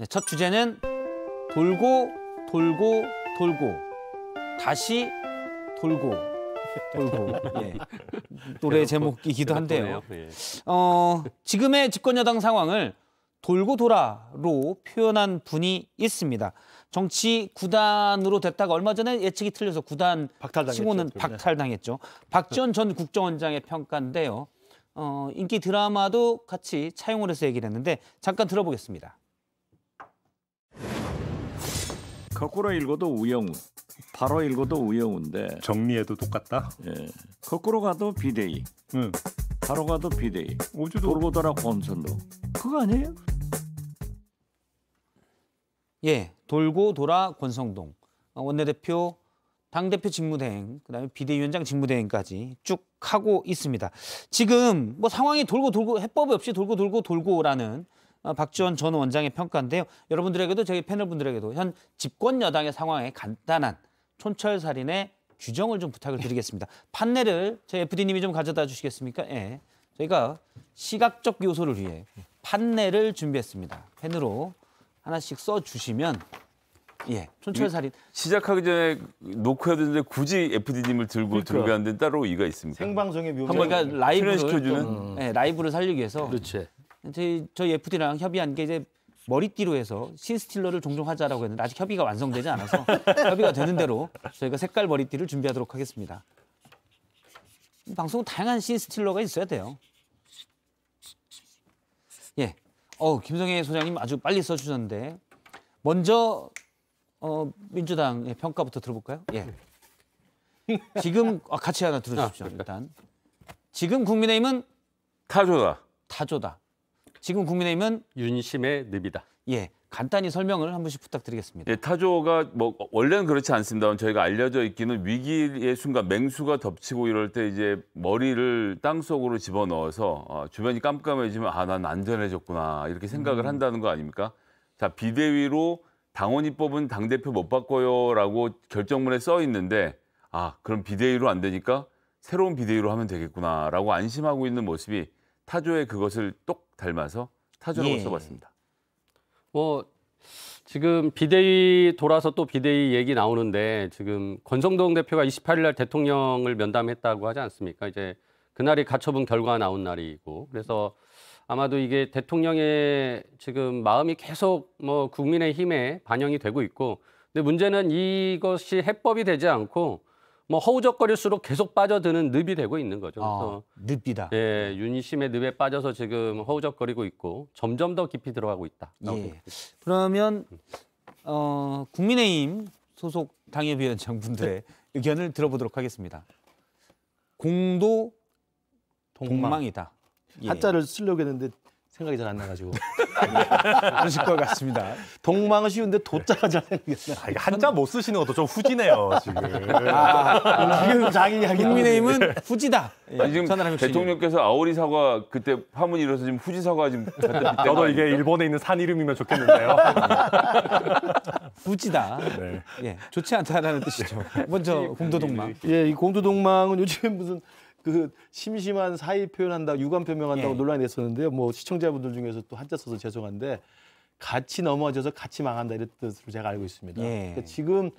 네, 첫 주제는 돌고 돌고 돌고 다시 돌고 돌고 예. 노래 제목이기도 한데요. 예. 어, 지금의 집권 여당 상황을 돌고 돌아로 표현한 분이 있습니다. 정치 구단으로 됐다가 얼마 전에 예측이 틀려서 구단 칭호는 박탈당했죠. 네. 박지원 전 국정원장의 평가인데요. 어, 인기 드라마도 같이 차용을 해서 얘기를 했는데 잠깐 들어보겠습니다. 거꾸로 읽어도 우영우. 바로 읽어도 우영우인데. 정리해도 똑같다. 예. 거꾸로 가도 비대위. 응. 바로 가도 비대위. 오주도 돌고 돌아 권선도. 그거 아니에요? 예, 돌고 돌아 권성동 어, 원내대표 당대표 직무대행, 그다음에 비대위원장 직무대행까지 쭉 하고 있습니다. 지금 뭐 상황이 돌고 돌고 해법이 없이 돌고 돌고 돌고라는 어, 박지원 전 원장의 평가인데요. 여러분들에게도 저희 패널분들에게도 현 집권 여당의 상황에 간단한 촌철살인의 규정을 좀 부탁을 네. 드리겠습니다. 판넬을 저희 FD님이 좀 가져다 주시겠습니까? 예. 저희가 시각적 요소를 위해 판넬을 준비했습니다. 펜으로 하나씩 써 주시면 예, 촌철살인. 시작하기 전에 놓고 해야 되는데 굳이 FD님을 들고 그러니까. 들어가는 데 따로 이유가 있습니다. 생방송의 묘미. 한번 그러니까 라이브를 예, 라이브를 살리기 위해서. 그렇지. 저희, 저희 FD랑 협의한 게 이제 머리띠로 해서 신스틸러를 종종 하자라고 했는데 아직 협의가 완성되지 않아서 협의가 되는 대로 저희가 색깔 머리띠를 준비하도록 하겠습니다. 방송은 다양한 신스틸러가 있어야 돼요. 예. 어, 김성애 소장님 아주 빨리 써주셨는데 먼저 어, 민주당의 평가부터 들어볼까요? 예. 지금 아, 같이 하나 들어주십시오. 아, 네. 일단 지금 국민의힘은 타조다. 타조다. 지금 국민의힘은 윤심의 늪이다. 예. 간단히 설명을 한번씩 부탁드리겠습니다. 예, 타조가 뭐 원래는 그렇지 않습니다만 저희가 알려져 있기는 위기의 순간 맹수가 덮치고 이럴 때 이제 머리를 땅 속으로 집어넣어서 어, 주변이 깜깜해지면 아난 안전해졌구나 이렇게 생각을 음. 한다는 거 아닙니까? 자 비대위로 당원이 뽑은 당 대표 못 바꿔요라고 결정문에 써 있는데 아 그럼 비대위로 안 되니까 새로운 비대위로 하면 되겠구나라고 안심하고 있는 모습이 타조의 그것을 똑 닮아서 타조라고 예. 써봤습니다. 뭐 지금 비대위 돌아서 또 비대위 얘기 나오는데 지금 권성동 대표가 28일 날 대통령을 면담했다고 하지 않습니까? 이제 그날이 가처분 결과 나온 날이고 그래서 아마도 이게 대통령의 지금 마음이 계속 뭐 국민의 힘에 반영이 되고 있고 근데 문제는 이것이 해법이 되지 않고 뭐 허우적거릴수록 계속 빠져드는 늪이 되고 있는 거죠. 어, 늪이다. 예, 윤심의 늪에 빠져서 지금 허우적거리고 있고 점점 더 깊이 들어가고 있다. 예. 그러면 어, 국민의힘 소속 당협위원장 분들의 네. 의견을 들어보도록 하겠습니다. 공도 동망. 이다 예. 한자를 쓰려고 했는데 생각이 잘 안 나가지고. 그러실 것 같습니다. 동망은 쉬운데 도자가 잘 생겼나. 아, 이거 한자 못 쓰시는 것도 좀 후지네요, 지금. 아, 지금 자기 국민의힘은 후지다. 예, 아, 지금 대통령께서 아오리 사과 그때 파문이 일어서 지금 후지 사과 지금 저도 이게 일본에 있는 산 이름이면 좋겠는데요. 후지다. 네. 예, 좋지 않다라는 뜻이죠. 먼저 공도동망. 예, 이 공도동망은 요즘 무슨 그 심심한 사이 표현한다, 유감 표명한다고 예. 논란이 됐었는데요. 뭐 시청자분들 중에서 또 한자 써서 죄송한데 같이 넘어져서 같이 망한다 이런 뜻으로 제가 알고 있습니다. 예. 그러니까 지금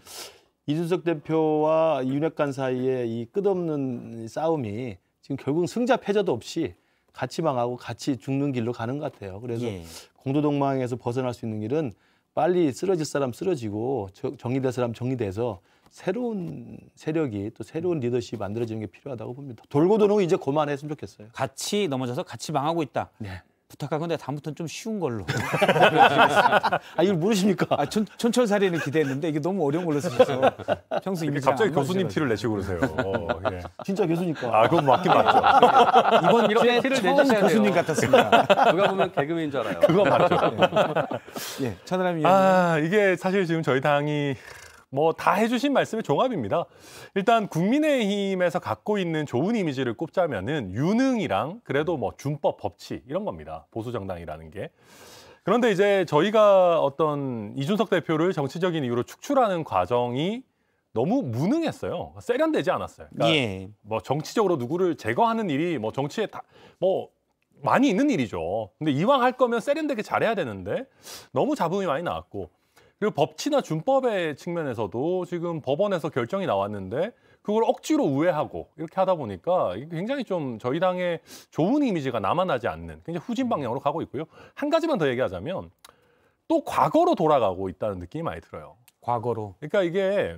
이준석 대표와 윤핵관 사이의 이 끝없는 싸움이 지금 결국 승자 패자도 없이 같이 망하고 같이 죽는 길로 가는 것 같아요. 그래서 예. 공도동망에서 벗어날 수 있는 길은 빨리 쓰러질 사람 쓰러지고 정리될 사람 정리돼서 새로운 세력이 또 새로운 리더십이 만들어지는 게 필요하다고 봅니다. 돌고 도는 거 이제 그만했으면 좋겠어요. 같이 넘어져서 같이 망하고 있다. 네. 부탁하건데 다음부터는 좀 쉬운 걸로. 아 이걸 모르십니까? 아, 천, 천철살인을 기대했는데 이게 너무 어려운 걸로 쓰셔서 평소 이미 갑자기 교수님 티를 내시고 그러세요. 어, 예. 진짜 교수니까. 아 그건 맞긴 맞죠. 이번 이렇게 티를 처음 내주셔 교수님 같았습니다. 누가 보면 개그맨인 줄 알아요. 그거 맞죠. 예, 차나람 예, 위원. 아 이게 사실 지금 저희 당이 뭐다 해주신 말씀의 종합입니다. 일단 국민의힘에서 갖고 있는 좋은 이미지를 꼽자면은 유능이랑 그래도 뭐 준법 법치 이런 겁니다. 보수 정당이라는 게. 그런데 이제 저희가 어떤 이준석 대표를 정치적인 이유로 축출하는 과정이 너무 무능했어요. 세련되지 않았어요. 그러니까 예. 뭐 정치적으로 누구를 제거하는 일이 뭐 정치에 다 뭐 많이 있는 일이죠. 근데 이왕 할 거면 세련되게 잘해야 되는데 너무 잡음이 많이 나왔고 그리고 법치나 준법의 측면에서도 지금 법원에서 결정이 나왔는데 그걸 억지로 우회하고 이렇게 하다 보니까 굉장히 좀 저희 당의 좋은 이미지가 남아나지 않는 굉장히 후진 방향으로 가고 있고요. 한 가지만 더 얘기하자면 또 과거로 돌아가고 있다는 느낌이 많이 들어요. 과거로. 그러니까 이게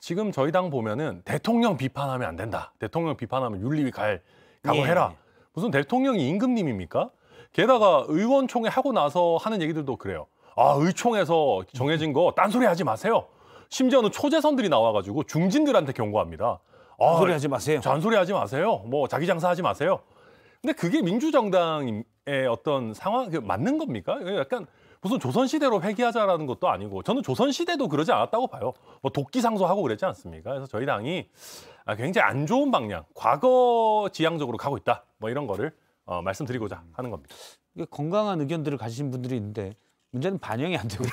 지금 저희 당 보면은 대통령 비판하면 안 된다. 대통령 비판하면 윤리위 갈 각오해라. 예. 무슨 대통령이 임금님입니까? 게다가 의원총회 하고 나서 하는 얘기들도 그래요. 아 의총에서 정해진 거 딴소리 하지 마세요. 심지어는 초재선들이 나와가지고 중진들한테 경고합니다. 아, 잔소리 하지 마세요. 잔소리 하지 마세요. 뭐 자기 장사 하지 마세요. 근데 그게 민주정당의 어떤 상황 맞는 겁니까? 약간 무슨 조선시대로 회귀하자라는 것도 아니고 저는 조선시대도 그러지 않았다고 봐요. 뭐독기상소하고 그랬지 않습니까? 그래서 저희 당이 아, 굉장히 안 좋은 방향, 과거 지향적으로 가고 있다. 뭐 이런 거를 어, 말씀드리고자 하는 겁니다. 건강한 의견들을 가지신 분들이 있는데 문제는 반영이 안 되고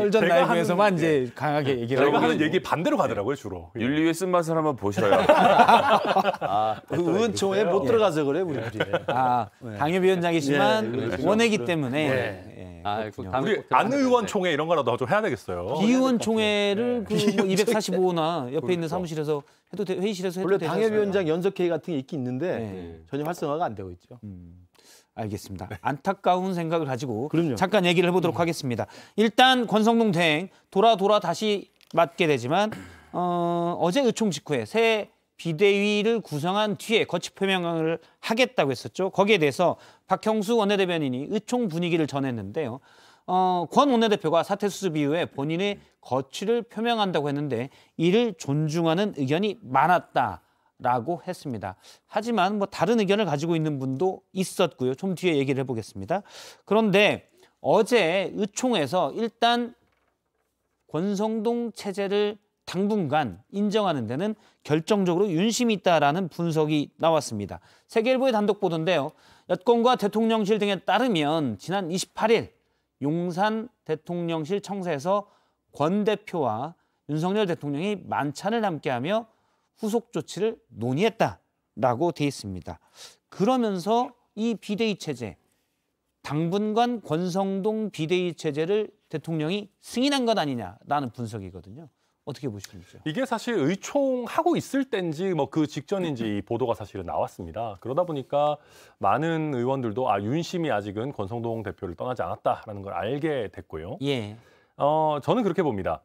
일전 라이브에서만 는 이제 예. 강하게 예. 얘기를 하고 하는 얘기 반대로 가더라고요 예. 주로 윤리의 쓴맛을 한번 보셔야 아, 아, 의원총회 못 들어가서 그래 아, 그렇죠. 그렇죠. 그 우리 우리 아 당협위원장이지만 네, 원외기 때문에 네. 네. 아, 우리 안 의원총회 이런 거라도 좀 해야 되겠어요 비의원총회를 그 245나 뭐 옆에 있는 그러니까. 사무실에서 해도 돼, 회의실에서 해도 원래 당협위원장 연석회의 같은 게 있긴 있는데 전혀 활성화가 안 되고 있죠. 음. 알겠습니다. 네. 안타까운 생각을 가지고 그럼요. 잠깐 얘기를 해보도록 음. 하겠습니다. 일단 권성동 대행 돌아 돌아 다시 맞게 되지만 어, 어제 의총 직후에 새 비대위를 구성한 뒤에 거치 표명을 하겠다고 했었죠. 거기에 대해서 박형수 원내대변인이 의총 분위기를 전했는데요. 어, 권 원내대표가 사태 수습 이후에 본인의 거취를 표명한다고 했는데 이를 존중하는 의견이 많았다. 라고 했습니다. 하지만 뭐 다른 의견을 가지고 있는 분도 있었고요. 좀 뒤에 얘기를 해보겠습니다. 그런데 어제 의총에서 일단 권성동 체제를 당분간 인정하는 데는 결정적으로 윤심이 있다라는 분석이 나왔습니다. 세계일보의 단독 보도인데요. 여권과 대통령실 등에 따르면 지난 28일 용산 대통령실 청사에서 권 대표와 윤석열 대통령이 만찬을 함께하며 후속 조치를 논의했다라고 돼 있습니다. 그러면서 이 비대위 체제 당분간 권성동 비대위 체제를 대통령이 승인한 것 아니냐라는 분석이거든요. 어떻게 보십니까? 이게 사실 의총하고 있을 때인지 뭐 그 직전인지 보도가 사실은 나왔습니다. 그러다 보니까 많은 의원들도 아 윤심이 아직은 권성동 대표를 떠나지 않았다라는 걸 알게 됐고요. 예. 어 저는 그렇게 봅니다.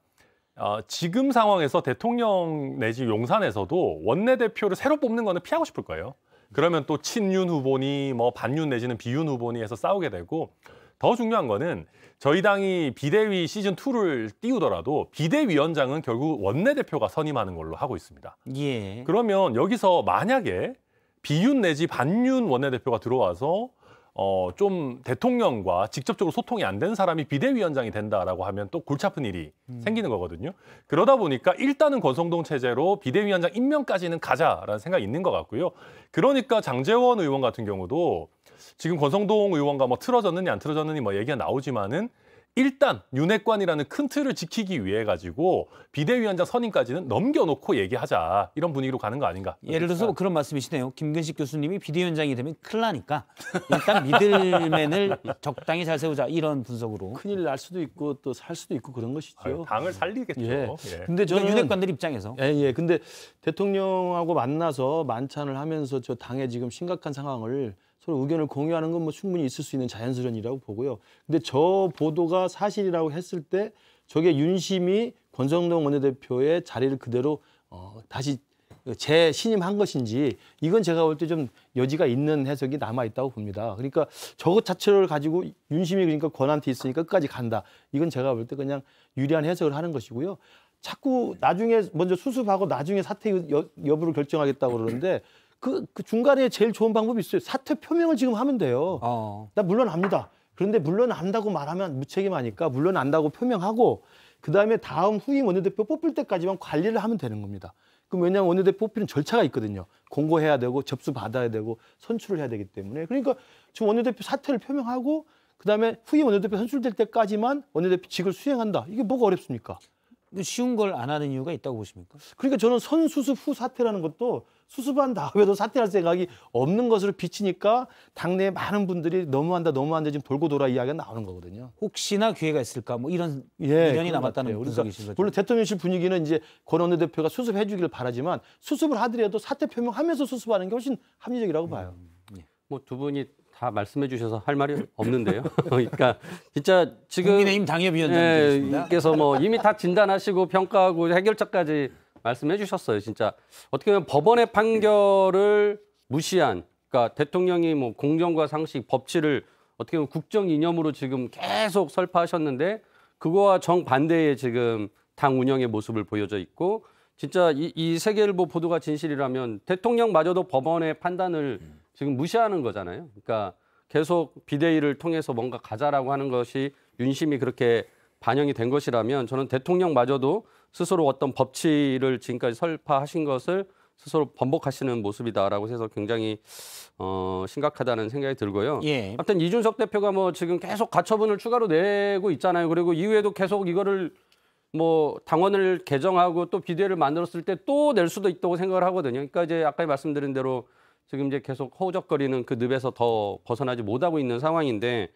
어, 지금 상황에서 대통령 내지 용산에서도 원내대표를 새로 뽑는 거는 피하고 싶을 거예요. 그러면 또 친윤 후보니 뭐 반윤 내지는 비윤 후보니 해서 싸우게 되고 더 중요한 거는 저희 당이 비대위 시즌 2를 띄우더라도 비대위원장은 결국 원내대표가 선임하는 걸로 하고 있습니다. 예. 그러면 여기서 만약에 비윤 내지 반윤 원내대표가 들어와서 어, 좀 대통령과 직접적으로 소통이 안 된 사람이 비대위원장이 된다라고 하면 또 골치 아픈 일이 음. 생기는 거거든요. 그러다 보니까 일단은 권성동 체제로 비대위원장 임명까지는 가자라는 생각이 있는 것 같고요. 그러니까 장재원 의원 같은 경우도 지금 권성동 의원과 뭐 틀어졌느니 안 틀어졌느니 뭐 얘기가 나오지만은 일단 윤핵관이라는 큰 틀을 지키기 위해 가지고 비대위원장 선임까지는 넘겨놓고 얘기하자 이런 분위기로 가는 거 아닌가? 예를 들어서 뭐 그런 말씀이시네요. 김근식 교수님이 비대위원장이 되면 큰일 나니까 일단 미들맨을 적당히 잘 세우자 이런 분석으로 큰일 날 수도 있고 또 살 수도 있고 그런 것이죠. 아유, 당을 살리겠죠. 예. 예. 근데 저는 그러니까 윤핵관들 입장에서 예, 예. 근데 대통령하고 만나서 만찬을 하면서 저 당의 지금 심각한 상황을 서로 의견을 공유하는 건 뭐 충분히 있을 수 있는 자연스러운이라고 보고요. 근데 저 보도가 사실이라고 했을 때 저게 윤심이 권성동 원내대표의 자리를 그대로 어, 다시 재신임한 것인지 이건 제가 볼 때 좀 여지가 있는 해석이 남아 있다고 봅니다. 그러니까 저것 자체를 가지고 윤심이 그러니까 권한테 있으니까 끝까지 간다. 이건 제가 볼 때 그냥 유리한 해석을 하는 것이고요. 자꾸 나중에 먼저 수습하고 나중에 사퇴 여부를 결정하겠다고 그러는데 그, 그 중간에 제일 좋은 방법이 있어요. 사퇴 표명을 지금 하면 돼요. 어. 나 물러납니다. 그런데 물러난다고 말하면 무책임하니까 물러난다고 표명하고 그다음에 다음 후임 원내대표 뽑을 때까지만 관리를 하면 되는 겁니다. 그럼 왜냐하면 원내대표 뽑히는 절차가 있거든요. 공고해야 되고 접수 받아야 되고 선출을 해야 되기 때문에 그러니까 지금 원내대표 사퇴를 표명하고 그다음에 후임 원내대표 선출될 때까지만 원내대표직을 수행한다. 이게 뭐가 어렵습니까? 쉬운 걸 안 하는 이유가 있다고 보십니까? 그러니까 저는 선수습 후 사퇴라는 것도 수습한 다음에도 사퇴할 생각이 없는 것으로 비치니까 당내 많은 분들이 너무한다 너무한다 지금 돌고 돌아 이야기가 나오는 거거든요. 혹시나 기회가 있을까 뭐 이런 예, 의견이 남았다는 분석이신 거죠. 물론 대통령실 분위기는 이제 권 원내대표가 수습해 주기를 바라지만 수습을 하더라도 사퇴 표명하면서 수습하는 게 훨씬 합리적이라고 음, 봐요. 음, 예. 뭐두 분이 다 말씀해 주셔서 할 말이 없는데요. 그러니까 진짜 지금 국민의힘 당협위원장께서 예, 뭐 이미 다 진단하시고 평가하고 해결책까지 말씀해 주셨어요. 진짜 어떻게 보면 법원의 판결을 무시한 그러니까 대통령이 뭐 공정과 상식, 법치를 어떻게 보면 국정 이념으로 지금 계속 설파하셨는데 그거와 정반대의 지금 당 운영의 모습을 보여져 있고 진짜 이, 이 세계일보 보도가 진실이라면 대통령마저도 법원의 판단을 지금 무시하는 거잖아요. 그러니까 계속 비대위를 통해서 뭔가 가자라고 하는 것이 윤심이 그렇게 반영이 된 것이라면 저는 대통령마저도 스스로 어떤 법치를 지금까지 설파하신 것을 스스로 번복하시는 모습이다라고 해서 굉장히 어, 심각하다는 생각이 들고요. 예. 하여튼 이준석 대표가 뭐 지금 계속 가처분을 추가로 내고 있잖아요. 그리고 이후에도 계속 이거를 뭐 당원을 개정하고 또 비대를 만들었을 때 또 낼 수도 있다고 생각을 하거든요. 그러니까 이제 아까 말씀드린 대로 지금 이제 계속 허우적거리는 그 늪에서 더 벗어나지 못하고 있는 상황인데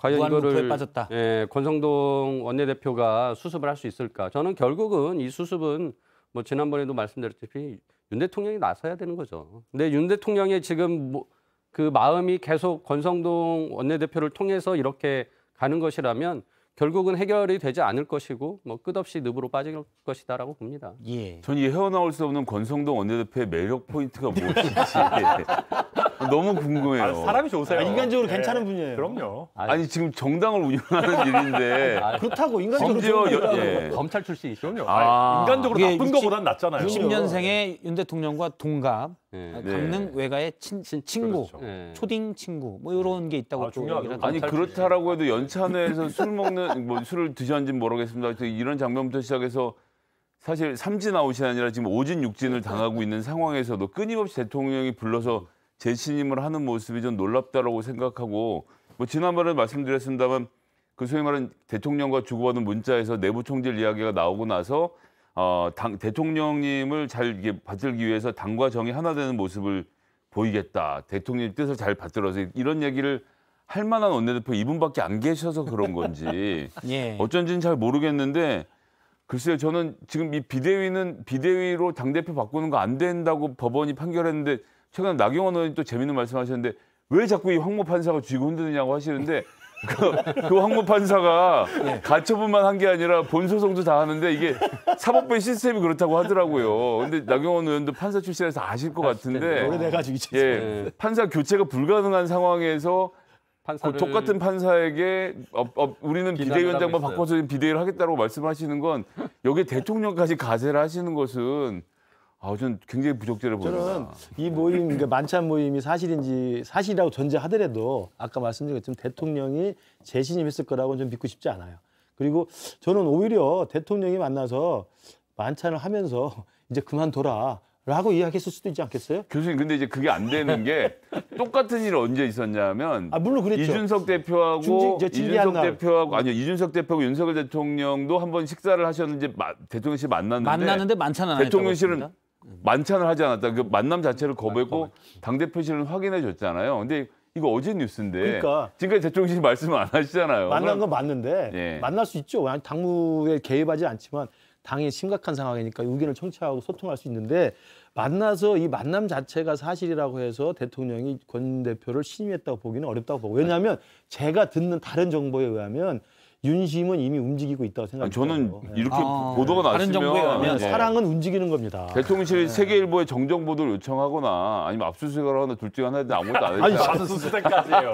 과연 이거를 빠졌다. 예, 권성동 원내대표가 수습을 할 수 있을까? 저는 결국은 이 수습은 뭐 지난번에도 말씀드렸듯이 윤 대통령이 나서야 되는 거죠. 근데 윤 대통령의 지금 뭐그 마음이 계속 권성동 원내대표를 통해서 이렇게 가는 것이라면 결국은 해결이 되지 않을 것이고 뭐 끝없이 늪으로 빠질 것이다라고 봅니다. 예. 전이 헤어나올 수 없는 권성동 원내대표의 매력 포인트가 무엇인지 너무 궁금해요. 아, 사람이 좋으세요. 아, 인간적으로 네. 괜찮은 분이에요. 그럼요. 아, 아니, 지금 정당을 운영하는 일인데 아, 그렇다고 인간적으로 심지 예. 검찰 출신이죠. 그럼요. 아. 인간적으로 나쁜 거보단 낫잖아요. 60년생의 예. 윤 대통령과 동갑. 예. 아, 네. 강릉 외가의 친, 친 친구, 그렇죠. 네. 초딩 친구 뭐 이런 게 있다고 아, 또얘하더 아니 그렇다라고 해도 연차내에서술 먹는 뭐 술을 드셨는지 모르겠습니다. 이런 장면부터 시작해서 사실 삼진 아웃이 아니라 지금 오진육진을 당하고 있는 상황에서도 끊임없이 대통령이 불러서 재신임을 하는 모습이 좀 놀랍다라고 생각하고 뭐 지난번에 말씀드렸습니다만 그 소위 말하는 대통령과 주고받은 문자에서 내부 총질 이야기가 나오고 나서 어, 당, 대통령님을 잘 이게 받들기 위해서 당과 정이 하나 되는 모습을 보이겠다. 대통령 뜻을 잘 받들어서 이런 얘기를 할 만한 원내대표 이분밖에 안 계셔서 그런 건지 예. 어쩐지는 잘 모르겠는데 글쎄요 저는 지금 이 비대위는 비대위로 당대표 바꾸는 거 안 된다고 법원이 판결했는데 최근에 나경원 의원이 또 재밌는 말씀하셨는데 왜 자꾸 이 황모 판사가 쥐고 흔드느냐고 하시는데 그, 그 황무판사가 예. 가처분만 한 게 아니라 본소송도 다 하는데 이게 사법부 의 시스템이 그렇다고 하더라고요. 근데 나경원 의원도 판사 출신에서 아실 것 같은데 오래돼가지고 예, 네. 판사 교체가 불가능한 상황에서 그 판사를... 똑같은 판사에게 어, 어, 우리는 비대위원장만 바꿔서 비대위를 하겠다고 말씀하시는 건 여기 대통령까지 가세를 하시는 것은 아, 저는 굉장히 부적절해 보입니다. 저는 이 모임, 그러니까 만찬 모임이 사실인지 사실이라고 전제하더라도 아까 말씀드렸지만 대통령이 재신임했을 거라고는 좀 믿고 싶지 않아요. 그리고 저는 오히려 대통령이 만나서 만찬을 하면서 이제 그만둬라. 라고 이야기했을 수도 있지 않겠어요? 교수님 근데 이제 그게 안 되는 게 똑같은 일이 언제 있었냐면 아 물론 그랬죠. 이준석 대표하고 중지, 이준석 날. 대표하고 아니요 이준석 대표하고 윤석열 대통령도 한 번 식사를 하셨는지 마, 대통령실 만났는데 만났는데 만찬 안 대통령실은 했습니다. 만찬을 하지 않았다. 그 만남 자체를 거부했고 아, 당 대표실은 확인해 줬잖아요. 근데 이거 어제 뉴스인데 그러니까 지금까지 대통령실 말씀 안 하시잖아요. 만난 건 맞는데 예. 만날 수 있죠. 당무에 개입하지 않지만 당이 심각한 상황이니까 의견을 청취하고 소통할 수 있는데 만나서 이 만남 자체가 사실이라고 해서 대통령이 권 대표를 신임했다고 보기는 어렵다고 보고 왜냐하면 제가 듣는 다른 정보에 의하면 윤심은 이미 움직이고 있다고 생각합니다. 저는 네. 이렇게 아, 보도가 났으면 다른 정부에 가면 네. 사랑은 움직이는 겁니다. 대통령실 네. 세계일보에 정정 보도를 요청하거나 아니면 압수수색을 하거나 둘중 하나인데 아무것도 안 했죠. 압수수색까지요.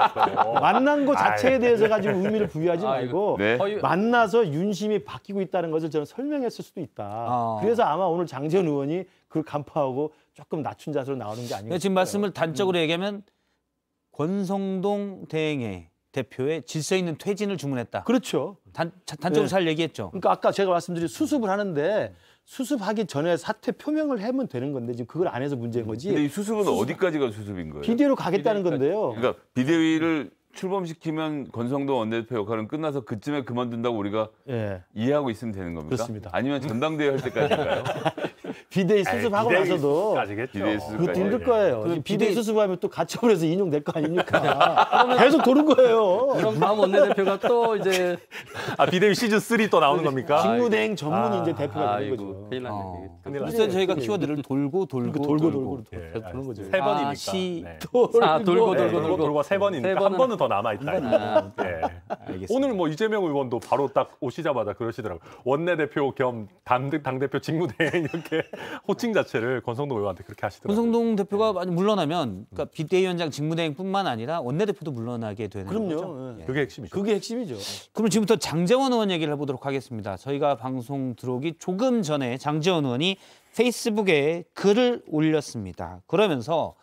만난 거 자체에 대해서 가지고 의미를 부여하지 말고 네. 만나서 윤심이 바뀌고 있다는 것을 저는 설명했을 수도 있다. 아. 그래서 아마 오늘 장재현 의원이 그걸 간파하고 조금 낮춘 자세로 나오는 게 아닌가. 네, 지금 말씀을 단적으로 음. 얘기하면 권성동 대행의 대표의 질서 있는 퇴진을 주문했다. 그렇죠. 단, 단적으로 네. 잘 얘기했죠. 그러니까 아까 제가 말씀드린 수습을 하는데 수습하기 전에 사퇴 표명을 하면 되는 건데 지금 그걸 안 해서 문제인 거지. 근데 이 수습은 수습... 어디까지가 수습인 거예요? 비대위로 가겠다는 건데요. 그러니까 비대위를 출범시키면 권성도 원내대표 역할은 끝나서 그쯤에 그만둔다고 우리가 예. 이해하고 있으면 되는 겁니까? 그렇습니다. 아니면 전당대회 할 때까지인가요? 비대위 수습하고 에이, 나서도 까지겠죠. 그것도 힘들 거예요. 그 비대위 수습하면 또 가처분에서 인용될 거 아닙니까? 계속 도는 거예요. 그럼 다음 원내대표가 또 이제 아 비대위 시즌 3 또 나오는 그러니까. 겁니까? 직무대행 전문 아, 이제 대표가 되는 거죠. 큰일 났네. 어. 큰일 났네. 일단 저희가 키워드를 돌고 돌고 그러니까 돌고 돌고 돌고 예, 도는 거죠. 세 번이니까. 아, 시 네. 돌고 네, 돌고 돌고 돌고 세 번이니까 한 번은 더 남아 있다. 예. 오늘 뭐 이재명 의원도 바로 딱 오시자마자 그러시더라고요. 원내대표 겸 당대표 직무대행 이렇게 호칭 자체를 권성동 의원한테 그렇게 하시더라고요. 권성동 대표가 많 네. 물러나면 그러니까 비대위원장 직무대행뿐만 아니라 원내대표도 물러나게 되는 그럼요. 거죠. 예. 예. 그게 핵심이죠. 그게 핵심이죠. 그럼 지금부터 장재원 의원 얘기를 해보도록 하겠습니다. 저희가 방송 들어오기 조금 전에 장재원 의원이 페이스북에 글을 올렸습니다. 그러면서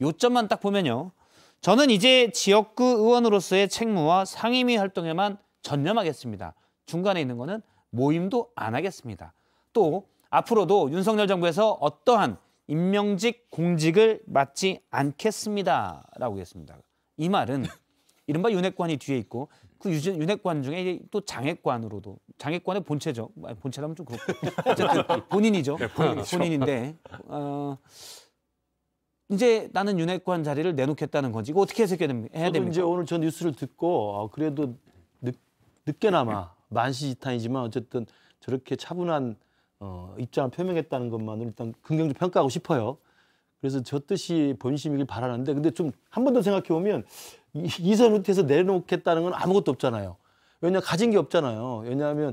요점만 딱 보면요. 저는 이제 지역구 의원으로서의 책무와 상임위 활동에만 전념하겠습니다. 중간에 있는 거는 모임도 안 하겠습니다. 또 앞으로도 윤석열 정부에서 어떠한 임명직 공직을 맡지 않겠습니다라고 했습니다. 이 말은 이른바 윤핵관이 뒤에 있고 그 유진, 윤핵관 중에 또 장핵관으로도 장핵관의 본체죠. 아니, 본체라면 좀 그렇고 어쨌든 본인이죠. 네, 어, 본인인데 어, 이제 나는 윤핵관 자리를 내놓겠다는 건지 이거 어떻게 해석해야 됩니까? 해야 됩니 이제 오늘 저 뉴스를 듣고 어, 그래도 늦, 늦게나마 만시지탄이지만 어쨌든 저렇게 차분한 어, 입장을 표명했다는 것만으로 일단 긍정적 평가하고 싶어요. 그래서 저 뜻이 본심이길 바라는데 근데 좀 한 번 더 생각해 보면 이선 후퇴에서 내려놓겠다는 건 아무것도 없잖아요. 왜냐 가진 게 없잖아요. 왜냐하면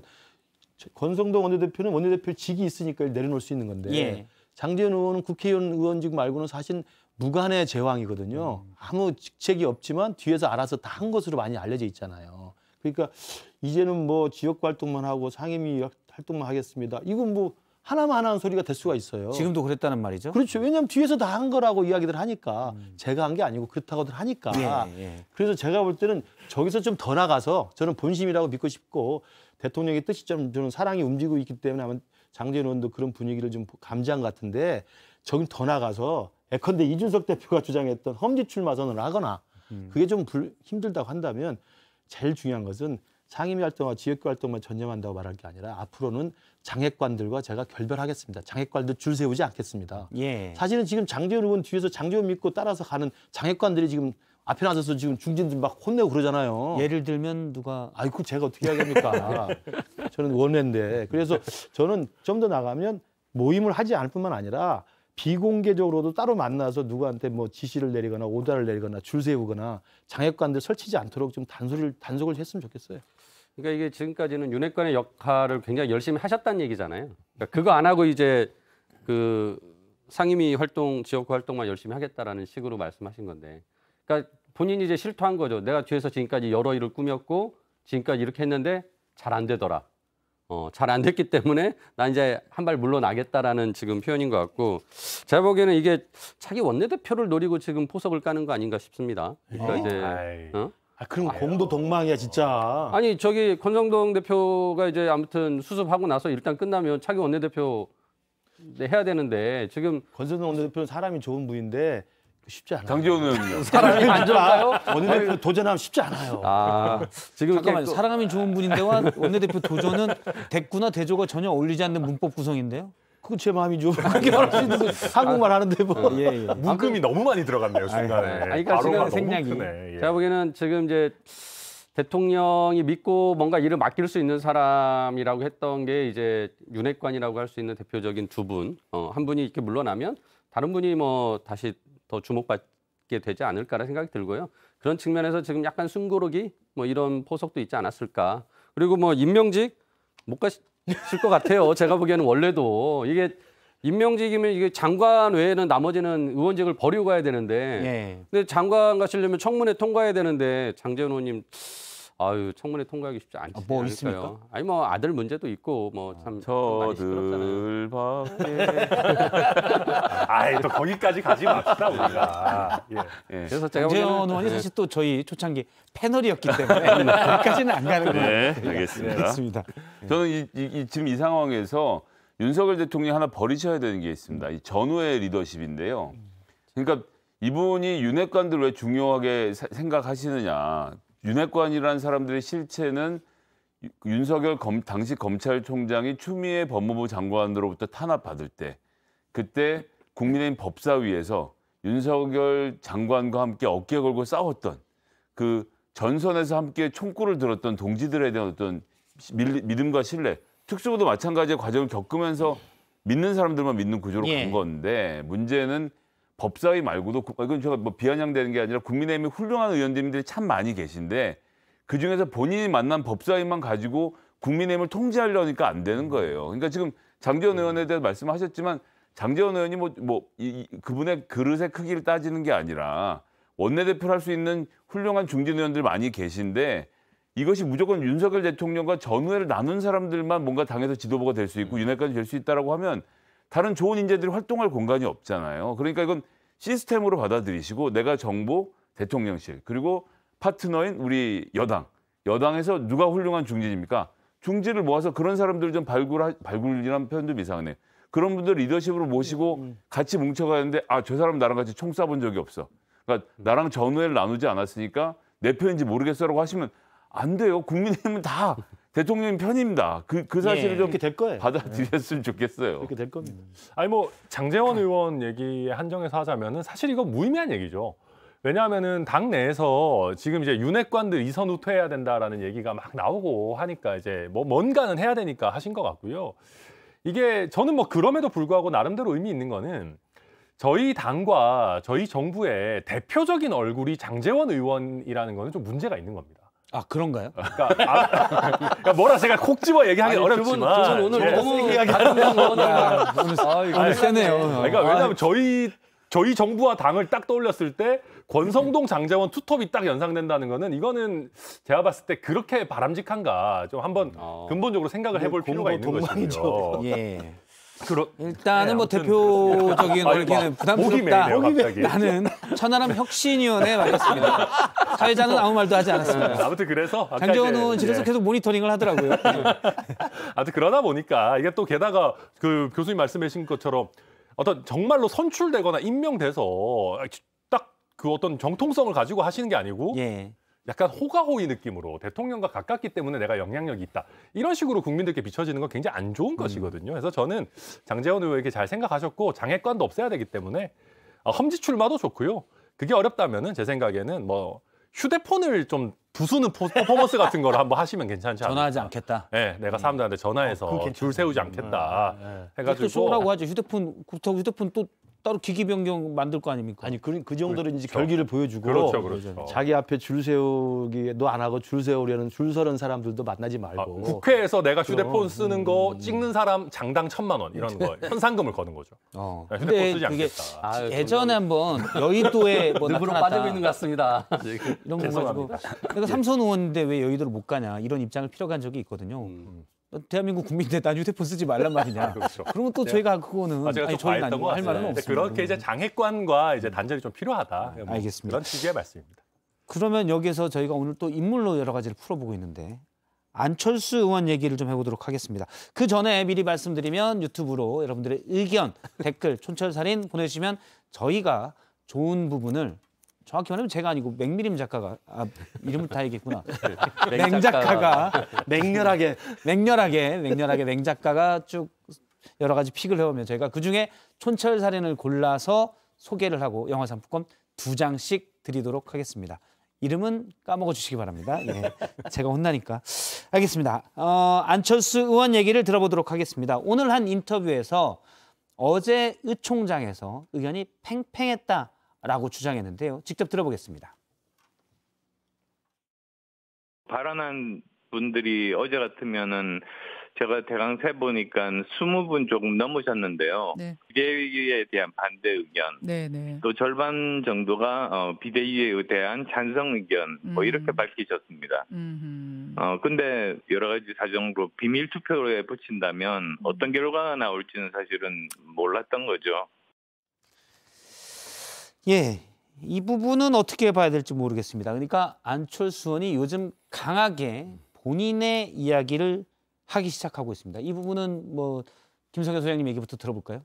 권성동 원내대표는 원내대표 직이 있으니까 내려놓을 수 있는 건데 예. 장재현 의원은 국회의원 의원직 말고는 사실 무관의 제왕이거든요. 음. 아무 직책이 없지만 뒤에서 알아서 다 한 것으로 많이 알려져 있잖아요. 그러니까 이제는 뭐 지역 활동만 하고 상임위 활동만 하겠습니다. 이건 뭐 하나만 하나는 소리가 될 수가 있어요. 지금도 그랬다는 말이죠. 그렇죠. 왜냐하면 뒤에서 다 한 거라고 이야기들 하니까 음. 제가 한 게 아니고 그렇다고들 하니까. 예, 예. 그래서 제가 볼 때는 저기서 좀 더 나가서 저는 본심이라고 믿고 싶고 대통령의 뜻이 좀 저는 사랑이 움직이고 있기 때문에 아마 장재현 의원도 그런 분위기를 좀 감지한 것 같은데 저기 더 나가서 예컨대 이준석 대표가 주장했던 험지 출마 선언을 하거나 음. 그게 좀 불, 힘들다고 한다면 제일 중요한 것은 상임위 활동과 지역구 활동만 전념한다고 말할 게 아니라 앞으로는 장애관들과 제가 결별하겠습니다. 장애관들 줄 세우지 않겠습니다. 예. 사실은 지금 장재훈 의원 뒤에서 장재훈 믿고 따라서 가는 장애관들이 지금 앞에 나서서 지금 중진들 막 혼내고 그러잖아요. 예를 들면 누가 아이고 그 제가 어떻게 하겠습니까? 저는 원외인데 그래서 저는 좀 더 나가면 모임을 하지 않을 뿐만 아니라 비공개적으로도 따로 만나서 누구한테 뭐 지시를 내리거나 오다를 내리거나 줄 세우거나 장애관들 설치지 않도록 좀 단속을 단속을 했으면 좋겠어요. 그러니까 이게 지금까지는 윤핵관의 역할을 굉장히 열심히 하셨다는 얘기잖아요. 그러니까 그거 안 하고 이제 그 상임위 활동, 지역구 활동만 열심히 하겠다라는 식으로 말씀하신 건데, 그러니까 본인이 이제 실토한 거죠. 내가 뒤에서 지금까지 여러 일을 꾸몄고 지금까지 이렇게 했는데 잘 안 되더라. 어, 잘 안 됐기 때문에 나 이제 한 발 물러나겠다라는 지금 표현인 것 같고 제가 보기에는 이게 자기 원내대표를 노리고 지금 포석을 까는 거 아닌가 싶습니다. 그러니까 어? 이제 어? 아, 그럼 아유. 공도 동망이야 진짜. 아니 저기 권성동 대표가 이제 아무튼 수습하고 나서 일단 끝나면 차기 원내대표 네, 해야 되는데 지금 권성동 원내대표는 사람이 좋은 분인데 쉽지 않아요. 강지원 의원님 사람이 안 좋아요? 원내대표 도전하면 쉽지 않아요. 아 지금 잠깐만 또... 사람이 좋은 분인데와 원내대표 도전은 대꾸나 대조가 전혀 어울리지 않는 문법 구성인데요. 그건 제 마음이죠. 그렇게 말할 수 있는 한국말 하는데 뭐. 아, 예, 예. 문금이 너무 많이 들어갔네요, 중간에. 아니, 그러니까 지금 생략이. 예. 제가 보기에는 지금 이제 대통령이 믿고 뭔가 일을 맡길 수 있는 사람이라고 했던 게 이제 윤핵관이라고 할 수 있는 대표적인 두 분. 어, 한 분이 이렇게 물러나면 다른 분이 뭐 다시 더 주목받게 되지 않을까라는 생각이 들고요. 그런 측면에서 지금 약간 숨고르기 뭐 이런 포석도 있지 않았을까. 그리고 뭐 임명직 못 가시 있을 것 같아요. 제가 보기에는 원래도 이게 임명직이면 이게 장관 외에는 나머지는 의원직을 버리고 가야 되는데 예. 근데 장관 가시려면 청문회 통과해야 되는데 장재원 의원님 아유 청문회 통과하기 쉽지 않지 아, 뭐 않을까요? 아니 뭐 아들 문제도 있고 뭐참 아, 저들 밖에 아이 또 거기까지 가지 맙시다 우리가 예. 예. 예. 그래서 제가 정재원 의원이 예. 사실 또 저희 초창기 패널이었기 때문에 거기까지는 안 가는 네, 거예요 네, 알겠습니다. 알겠습니다 저는 이, 이, 지금 이 상황에서 윤석열 대통령 이 하나 버리셔야 되는 게 있습니다 이 전후의 리더십인데요 그러니까 이분이 윤핵관들 왜 중요하게 생각하시느냐 윤핵관이라는 사람들의 실체는 윤석열 검, 당시 검찰총장이 추미애 법무부 장관으로부터 탄압받을 때 그때 국민의힘 법사위에서 윤석열 장관과 함께 어깨 걸고 싸웠던 그 전선에서 함께 총구를 들었던 동지들에 대한 어떤 믿음과 신뢰 특수부도 마찬가지의 과정을 겪으면서 믿는 사람들만 믿는 구조로 예. 간 건데 문제는 법사위 말고도 아, 이건 제가 뭐 비아냥되는 게 아니라 국민의힘이 훌륭한 의원님들이 참 많이 계신데 그중에서 본인이 만난 법사위만 가지고 국민의힘을 통제하려니까 안 되는 거예요. 그러니까 지금 장재원 네. 의원에 대해 서 말씀하셨지만 장재원 의원이 뭐, 뭐 이, 그분의 그릇의 크기를 따지는 게 아니라 원내대표를 할 수 있는 훌륭한 중진 의원들 많이 계신데 이것이 무조건 윤석열 대통령과 전후회를 나눈 사람들만 뭔가 당에서 지도부가 될 수 있고 네. 윤회까지 될 수 있다라고 하면 다른 좋은 인재들이 활동할 공간이 없잖아요. 그러니까 이건 시스템으로 받아들이시고 내가 정부 대통령실 그리고 파트너인 우리 여당 여당에서 누가 훌륭한 중진입니까? 중지를 모아서 그런 사람들을 좀 발굴 발굴이라는 표현도 이상하네. 그런 분들 리더십으로 모시고 음, 음. 같이 뭉쳐가는데 아 저 사람 나랑 같이 총 쏴본 적이 없어. 그러니까 음. 나랑 전후회를 나누지 않았으니까 내 편인지 모르겠어라고 하시면 안 돼요. 국민의힘은 다 대통령 편입니다. 그, 그 예. 사실을 예. 좀 이렇게 될 거예요. 받아들였으면 좋겠어요. 이렇게 될 겁니다. 아니 뭐 장재원 의원 얘기 한정해서 하자면은 사실 이거 무의미한 얘기죠. 왜냐하면은 당 내에서 지금 이제 윤핵관들 이선 후퇴해야 된다라는 얘기가 막 나오고 하니까 이제 뭐 뭔가는 해야 되니까 하신 것 같고요. 이게 저는 뭐 그럼에도 불구하고 나름대로 의미 있는 거는 저희 당과 저희 정부의 대표적인 얼굴이 장재원 의원이라는 거는 좀 문제가 있는 겁니다. 아 그런가요? 그러니까, 아, 그러니까 뭐라 제가 콕 집어 얘기하기 아 어렵지만 두분 오늘 예. 너무 이야기하는 거는 아, 오늘, 아, 오늘 세네요. 그러니까 왜냐하면 아, 저희 저희 정부와 당을 딱 떠올렸을 때 권성동 장재원 투톱이 딱 연상된다는 거는 이거는 제가 봤을 때 그렇게 바람직한가 좀 한번 아. 근본적으로 생각을 해볼 필요가 있는 것이죠. 예. 그러, 일단은 뭐 네, 아, 뭐 대표적인 이렇게는 부담스럽다. 나는 천하람 혁신위원회 맡았습니다. 사회자는 아무 말도 하지 않았습니다. 네, 아무튼 그래서 장정은 네. 집에서 네. 계속 모니터링을 하더라고요. 아무튼 그러다 보니까 이게 또 게다가 그 교수님 말씀하신 것처럼 어떤 정말로 선출되거나 임명돼서 딱 그 어떤 정통성을 가지고 하시는 게 아니고 예. 약간 호가호의 느낌으로 대통령과 가깝기 때문에 내가 영향력이 있다. 이런 식으로 국민들께 비춰지는 건 굉장히 안 좋은 음. 것이거든요. 그래서 저는 장재원 의원에게 잘 생각하셨고 장애권도 없애야 되기 때문에 어, 험지 출마도 좋고요. 그게 어렵다면은 제 생각에는 뭐 휴대폰을 좀 부수는 퍼포먼스 같은 걸 한번 하시면 괜찮지 않을까. 전화하지 않겠다. 네, 내가 음. 사람들한테 전화해서 어, 줄 세우지 않겠다. 네, 네. 해가지고. 쏘라고 하지. 휴대폰, 그렇 휴대폰 또 따로 기기 변경 만들 거 아닙니까? 아니 그, 그 정도로 이제 그렇죠. 결기를 보여주고 그렇죠, 그렇죠. 음, 자기 앞에 줄 세우기도 안 하고 줄 세우려는 줄 서는 사람들도 만나지 아, 말고 아, 국회에서 내가 휴대폰 그럼, 쓰는 거 음, 찍는 사람 장당 천만 원 이런 거 현상금을 거는 거죠. 어. 네, 휴대폰 쓰지 않겠다. 아, 아 예전에 한번 여의도에 뭐 일부러 빠지고 있는 것 같습니다. 이런 거 가지고 그러니 삼선 의원인데 왜 여의도를 못 가냐 이런 입장을 필요한 적이 있거든요. 음. 대한민국 국민인데 휴대폰 쓰지 말란 말이냐. 그렇죠. 그러면 또 네. 저희가 그거는 아, 제가 아니, 저희는 아니, 할 말은 네, 없습니 그렇게 이제 음. 장애관과 이제 단절이 좀 필요하다. 아, 네, 뭐 알겠습니다. 그런 취지의 말씀입니다. 그러면 여기에서 저희가 오늘 또 인물로 여러 가지를 풀어보고 있는데 안철수 의원 얘기를 좀 해보도록 하겠습니다. 그 전에 미리 말씀드리면 유튜브로 여러분들의 의견, 댓글, 촌철살인 보내주시면 저희가 좋은 부분을 정확히 말하면 제가 아니고 맹미림 작가가 아, 이름을 다 얘기했구나. 맹 네, 작가가 맹렬하게 맹렬하게 맹렬하게 맹 작가가 쭉 여러 가지 픽을 해오면 저희가 그 중에 촌철살인을 골라서 소개를 하고 영화 상품권 두 장씩 드리도록 하겠습니다. 이름은 까먹어 주시기 바랍니다. 예. 제가 혼나니까. 알겠습니다. 어, 안철수 의원 얘기를 들어보도록 하겠습니다. 오늘 한 인터뷰에서 어제 의총장에서 의견이 팽팽했다 라고 주장했는데요. 직접 들어보겠습니다. 발언한 분들이 어제 같으면은 제가 대강 세보니까 20분 조금 넘으셨는데요. 네. 비대위에 대한 반대 의견, 네, 네. 또 절반 정도가 어, 비대위에 대한 찬성 의견 뭐 음. 뭐 이렇게 밝히셨습니다. 음흠. 어 여러 가지 사정으로 비밀 투표에 붙인다면 음. 어떤 결과가 나올지는 사실은 몰랐던 거죠. 예, 이 부분은 어떻게 봐야 될지 모르겠습니다. 그러니까 안철수 의원이 요즘 강하게 본인의 이야기를 하기 시작하고 있습니다. 이 부분은 뭐 김성현 소장님 얘기부터 들어볼까요?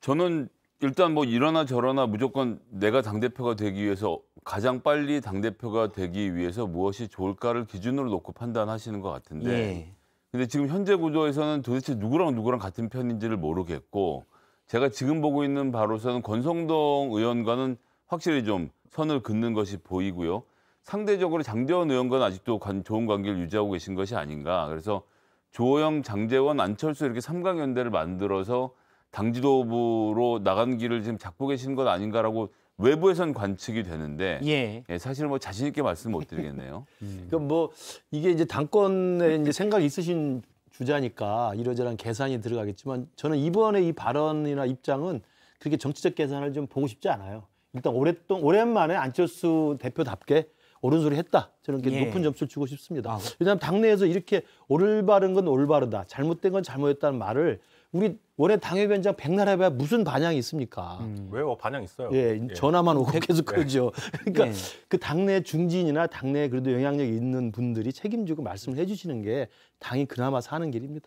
저는 일단 뭐 이러나 저러나 무조건 내가 당 대표가 되기 위해서 가장 빨리 당 대표가 되기 위해서 무엇이 좋을까를 기준으로 놓고 판단하시는 것 같은데. 예. 근데 지금 현재 구조에서는 도대체 누구랑 누구랑 같은 편인지를 모르겠고 제가 지금 보고 있는 바로서는 권성동 의원과는 확실히 좀 선을 긋는 것이 보이고요. 상대적으로 장재원 의원과는 아직도 관, 좋은 관계를 유지하고 계신 것이 아닌가. 그래서 조호영, 장재원, 안철수 이렇게 삼강연대를 만들어서 당 지도부로 나간 길을 지금 잡고 계신 것 아닌가라고 외부에선 관측이 되는데 예. 예 사실 뭐 자신 있게 말씀 못 드리겠네요. 음. 그니까뭐 이게 이제 당권에 이제 생각이 있으신 주자니까 이러저러한 계산이 들어가겠지만 저는 이번에 이 발언이나 입장은 그렇게 정치적 계산을 좀 보고 싶지 않아요. 일단 오랫동 오랜만에 안철수 대표답게 옳은 소리 했다. 저는 이렇게 예. 높은 점수를 주고 싶습니다. 아. 왜냐하면 당내에서 이렇게 올바른 건 올바르다, 잘못된 건 잘못했다는 말을 우리 올해 당협위원장 백나라에 무슨 반향이 있습니까? 음. 왜요? 반향 있어요. 예, 예. 전화만 오고 예. 계속 예. 그러죠. 그러니까 예. 그 당내 중진이나 당내 그래도 영향력 있는 분들이 책임지고 말씀을 해주시는 게 당이 그나마 사는 길입니다.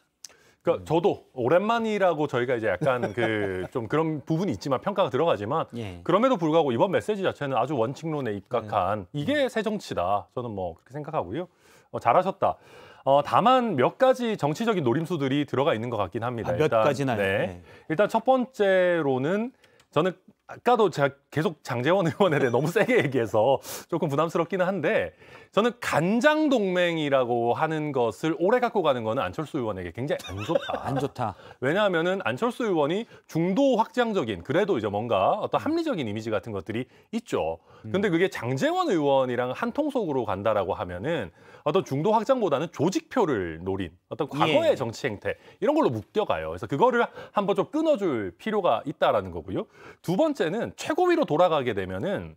그러니까 음. 저도 오랜만이라고 저희가 이제 약간 그좀 그런 부분이 있지만 평가가 들어가지만 예. 그럼에도 불구하고 이번 메시지 자체는 아주 원칙론에 입각한 네. 이게 음. 새 정치다. 저는 뭐 그렇게 생각하고요. 어, 잘하셨다. 어, 다만 몇 가지 정치적인 노림수들이 들어가 있는 것 같긴 합니다. 아, 몇 가지나요? 네. 네. 일단 첫 번째로는 저는 아까도 제가 계속 장재원 의원에 대해 너무 세게 얘기해서 조금 부담스럽기는 한데 저는 간장 동맹이라고 하는 것을 오래 갖고 가는 거는 안철수 의원에게 굉장히 안 좋다. 안 좋다. 왜냐하면은 안철수 의원이 중도 확장적인 그래도 이제 뭔가 어떤 합리적인 이미지 같은 것들이 있죠. 음. 근데 그게 장재원 의원이랑 한 통속으로 간다라고 하면은 어떤 중도 확장보다는 조직표를 노린 어떤 과거의 예. 정치 행태 이런 걸로 묶여가요. 그래서 그거를 한번 좀 끊어줄 필요가 있다라는 거고요. 두 번째는 최고위로 실제로 돌아가게 되면은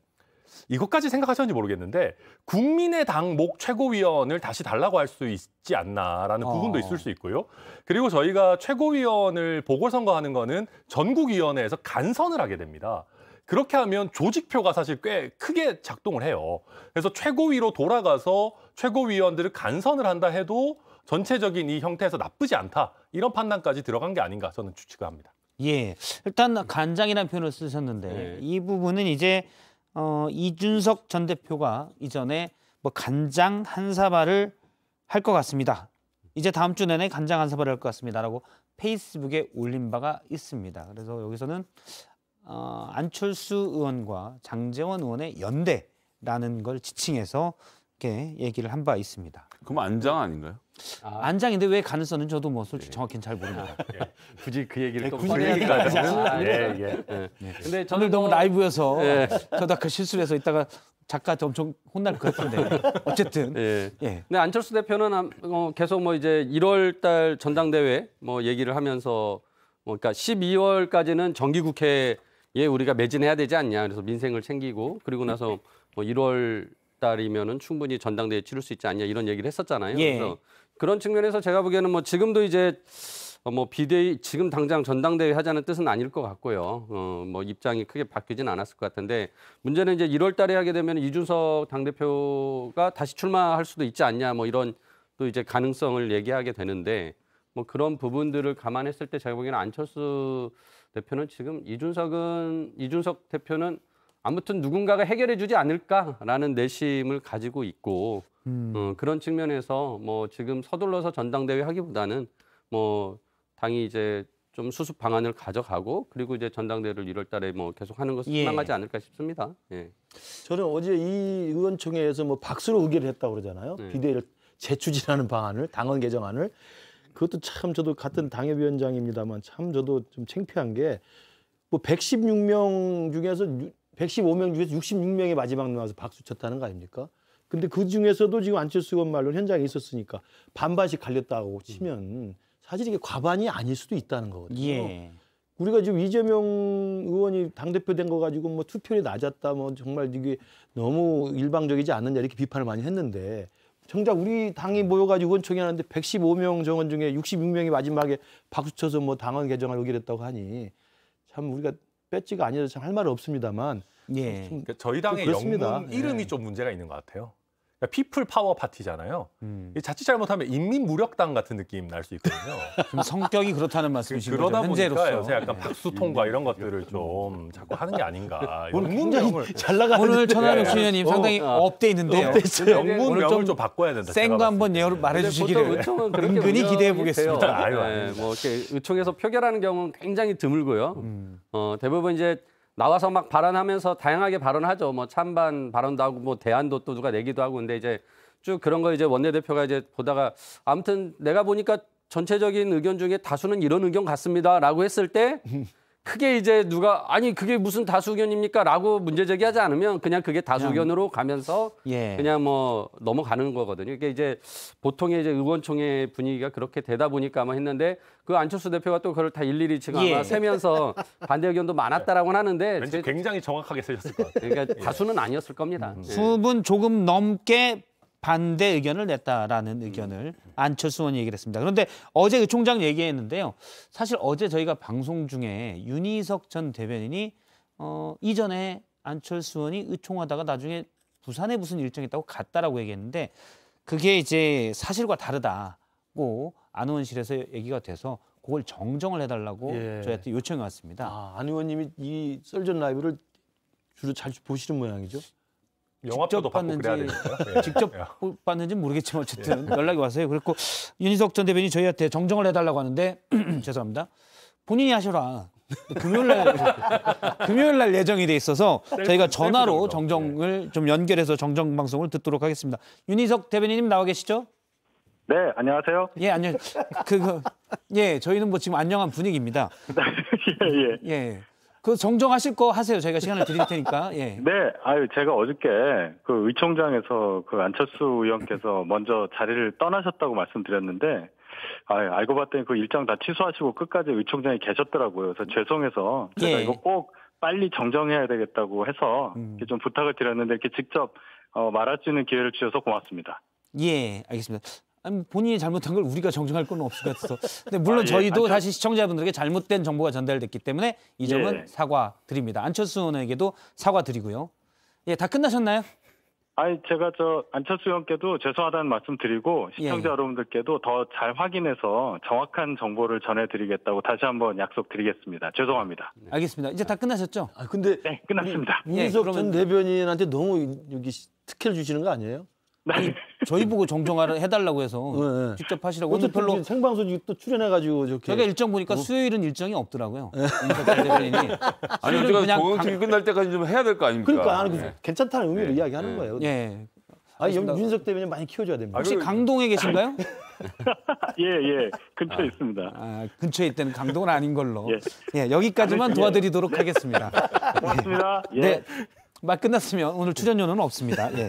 이것까지 생각하셨는지 모르겠는데 국민의당 목 최고위원을 다시 달라고 할 수 있지 않나라는 부분도 어. 있을 수 있고요. 그리고 저희가 최고위원을 보궐선거하는 거는 전국위원회에서 간선을 하게 됩니다. 그렇게 하면 조직표가 사실 꽤 크게 작동을 해요. 그래서 최고위로 돌아가서 최고위원들을 간선을 한다 해도 전체적인 이 형태에서 나쁘지 않다 이런 판단까지 들어간 게 아닌가 저는 추측을 합니다. 예, 일단 음. 간장이라는 표현을 쓰셨는데 네. 이 부분은 이제 어, 이준석 전 대표가 이전에 뭐 간장 한 사발을 할 것 같습니다. 이제 다음 주 내내 간장 한 사발을 할 것 같습니다라고 페이스북에 올린 바가 있습니다. 그래서 여기서는 어, 안철수 의원과 장재원 의원의 연대라는 걸 지칭해서 이렇게 얘기를 한 바 있습니다. 그럼 안장 아닌가요? 아. 안장인데 왜 간을 는지 저도 뭐 솔직히 네. 정확히는 잘 모릅니다. 예. 굳이 그 얘기를 또 굳이 얘기까지. 아, 예, 예. 예. 예. 네. 근데 저는 뭐 너무 라이브여서 예. 저도 아까 실수를 해서 이따가 작가 엄청 혼날 것 같은데 어쨌든 예. 예. 근데 안철수 대표는 어, 계속 뭐 이제 1월달 전당대회 뭐 얘기를 하면서 뭐 그러니까 12월까지는 정기국회에 우리가 매진해야 되지 않냐 그래서 민생을 챙기고 그리고 나서 뭐 1월 달이면은 충분히 전당대회 치를 수 있지 않냐 이런 얘기를 했었잖아요. 예. 그래서 그런 측면에서 제가 보기에는 뭐 지금도 이제 뭐 비대위 지금 당장 전당대회 하자는 뜻은 아닐 것 같고요. 어, 뭐 입장이 크게 바뀌진 않았을 것 같은데 문제는 이제 1월 달에 하게 되면 이준석 당대표가 다시 출마할 수도 있지 않냐 뭐 이런 또 이제 가능성을 얘기하게 되는데 뭐 그런 부분들을 감안했을 때 제가 보기에는 안철수 대표는 지금 이준석은 이준석 대표는 아무튼 누군가가 해결해 주지 않을까라는 내심을 가지고 있고 음. 어, 그런 측면에서 뭐 지금 서둘러서 전당대회 하기보다는 뭐 당이 이제 좀 수습 방안을 가져가고 그리고 이제 전당대회를 1월달에 뭐 계속 하는 것을 희망하지 예. 않을까 싶습니다. 예. 저는 어제 이 의원총회에서 뭐 박수로 의결을 했다고 그러잖아요. 예. 비대위를 재추진하는 방안을 당헌 개정안을 그것도 참 저도 같은 당협위원장입니다만 참 저도 좀 창피한 게 뭐 116명 중에서 115명 중에서 66명이 마지막 나와서 박수 쳤다는 거 아닙니까? 근데 그 중에서도 지금 안철수 의원 말로 현장에 있었으니까 반반씩 갈렸다고 음. 치면 사실 이게 과반이 아닐 수도 있다는 거거든요. 예. 우리가 지금 이재명 의원이 당대표 된 거 가지고 뭐 투표율이 낮았다 뭐 정말 이게 너무 일방적이지 않느냐 이렇게 비판을 많이 했는데 정작 우리 당이 모여가지고 원총회 하는데 115명 정원 중에 66명이 마지막에 박수 쳐서 뭐 당원 개정을 의결했다고 하니 참 우리가 뺏지가 아니라서 참할말이 없습니다만 예. 그러니까 저희 당의 그렇습니다. 영문 이름이 예. 좀 문제가 있는 것 같아요. 그러니까 피플 파워 파티잖아요. 음. 자칫 잘못하면 인민 무력당 같은 느낌 날수 있거든요. 좀 성격이 그렇다는 말씀이시죠. 그러다 보니까 요새 약간 네. 박수 통과 이런 것들을 좀 자꾸 하는 게 아닌가. 네. 오늘 굉장히 잘나 오늘 천하룡 신현님 네. 상당히 어, 아. 업돼 있는데요. 영문명을 좀 바꿔야 된다. 센거 한번 예로 말해주시기를 은근히 기대해 보겠습니다. 아유, 네, 뭐 이렇게 의총에서 표결하는 경우는 굉장히 드물고요. 음. 어, 대부분 이제 나와서 막 발언하면서 다양하게 발언하죠. 뭐 찬반 발언도 하고 뭐 대안도 또 누가 내기도 하고 근데 이제 쭉 그런 거 이제 원내대표가 이제 보다가 아무튼 내가 보니까 전체적인 의견 중에 다수는 이런 의견 같습니다라고 했을 때 크게 이제 누가 아니 그게 무슨 다수 견입니까라고 문제 제기하지 않으면 그냥 그게 다수 견으로 가면서 예. 그냥 뭐 넘어가는 거거든요. 이게 이제 보통의 이제 의원총회 분위기가 그렇게 되다 보니까 아마 했는데 그 안철수 대표가 또 그걸 다 일일이 지금 예. 아마 세면서 반대 의견도 많았다라고 는 하는데 왠지 굉장히 정확하게 쓰셨을 것 같아요. 그러니까 예. 다수는 아니었을 겁니다. 음. 예. 수분 조금 넘게 반대 의견을 냈다라는 음. 의견을 안철수 의원이 얘기를 했습니다. 그런데 어제 그 총장 얘기했는데요. 사실 어제 저희가 방송 중에 윤희석 전 대변인이 어, 이전에 안철수 의원이 의총하다가 나중에 부산에 무슨 일정이 있다고 갔다라고 얘기했는데 그게 이제 사실과 다르다고 안 의원실에서 얘기가 돼서 그걸 정정을 해달라고 예. 저희한테 요청이 왔습니다. 아, 안 의원님이 이 썰전 라이브를 주로 잘 보시는 모양이죠? 영 직접 봤는지 예. 직접 예. 봤는지 모르겠지만 어쨌든 예. 연락이 왔어요 그리고 윤희석 전 대변인 저희한테 정정을 해달라고 하는데 죄송합니다. 본인이 하셔라. 금요일 날 금요일 날 예정이 돼 있어서 저희가 전화로 정정. 정정을 좀 연결해서 정정 방송을 듣도록 하겠습니다. 윤희석 대변인님 나와 계시죠? 네, 안녕하세요. 예, 안녕. 그거 예, 저희는 뭐 지금 안녕한 분위기입니다. 네, 예, 예. 예. 그 정정하실 거 하세요. 저희가 시간을 드릴 테니까. 예. 네, 아유 제가 어저께 그 의총장에서 그 안철수 의원께서 먼저 자리를 떠나셨다고 말씀드렸는데 아유, 알고 봤더니 그 일정 다 취소하시고 끝까지 의총장이 계셨더라고요. 그래서 죄송해서 제가 예. 이거 꼭 빨리 정정해야 되겠다고 해서 음. 이렇게 좀 부탁을 드렸는데 이렇게 직접 어, 말할 수 있는 기회를 주셔서 고맙습니다. 예, 알겠습니다. 아니, 본인이 잘못한 걸 우리가 정정할 건 없을 것 같아서. 근데 물론 아, 예. 저희도 안 다시 시청자분들에게 잘못된 정보가 전달됐기 때문에 이 예. 점은 예. 사과드립니다. 안철수 의원에게도 사과드리고요. 예, 다 끝나셨나요? 아니 제가 저 안철수 의원께도 죄송하다는 말씀드리고 시청자 예. 여러분들께도 더 잘 확인해서 정확한 정보를 전해드리겠다고 다시 한번 약속드리겠습니다. 죄송합니다. 네. 알겠습니다. 이제 다 아. 끝나셨죠? 아 근데 네 끝났습니다. 우리, 예, 윤석 전 대변인한테 너무 여기 특혜를 주시는 거 아니에요? 아니, 저희 보고 정정하라 해달라고 해서 네, 네. 직접 하시라고 오늘 별로 생방송 또 출연해가지고 저렇게 제가 일정 보니까 뭐. 수요일은 일정이 없더라고요. 네. 인사달리니 아니 우리가 그냥 공연 끝날 때까지 좀 해야 될 거 아닙니까? 그러니까 아니, 그 네. 괜찮다는 의미로 네. 이야기하는 네. 거예요. 예. 아니 윤석 대변인 많이 키워줘야 됩니다. 혹시 아, 그러니까. 강동에 계신가요? 예, 예. 근처에 아, 있습니다. 아, 근처에 있다는 강동은 아닌 걸로. 예. 예 여기까지만 아니, 도와드리도록 예. 하겠습니다. 고맙습니다. 네. 예. 말 끝났으면 오늘 출연료는 없습니다. 예.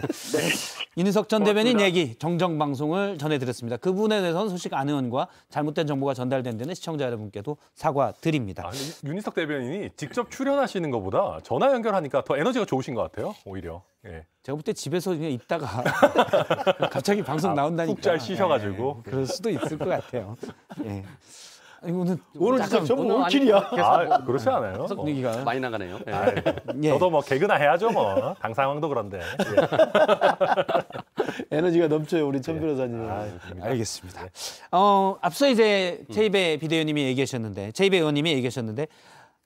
네. 이윤석 전 고맙습니다. 대변인 얘기 정정 방송을 전해드렸습니다. 그분에 대해서는 소식 안 의원과 잘못된 정보가 전달된 데는 시청자 여러분께도 사과드립니다. 아, 윤희석 대변인이 직접 출연하시는 것보다 전화 연결하니까 더 에너지가 좋으신 것 같아요. 오히려. 예. 제가 볼 때 집에서 그냥 있다가 갑자기 방송 아, 나온다니까 아, 잘 쉬셔가지고 예, 그럴 수도 있을 것 같아요. 예. 아니, 오늘 오늘 진짜 전부 올킬이야. 아, 뭐 그렇지 않아요? 뭐. 분위기가 많이 나가네요. 예. 아 예. 저도 예. 뭐 개그나 해야죠 뭐. 당 상황도 그런데. 예. 에너지가 넘쳐요 우리 천 예. 변호사님. 아, 알겠습니다. 어, 앞서 이제 제이배 음. 비대위원님이 얘기하셨는데 제이배 의원님이 얘기하셨는데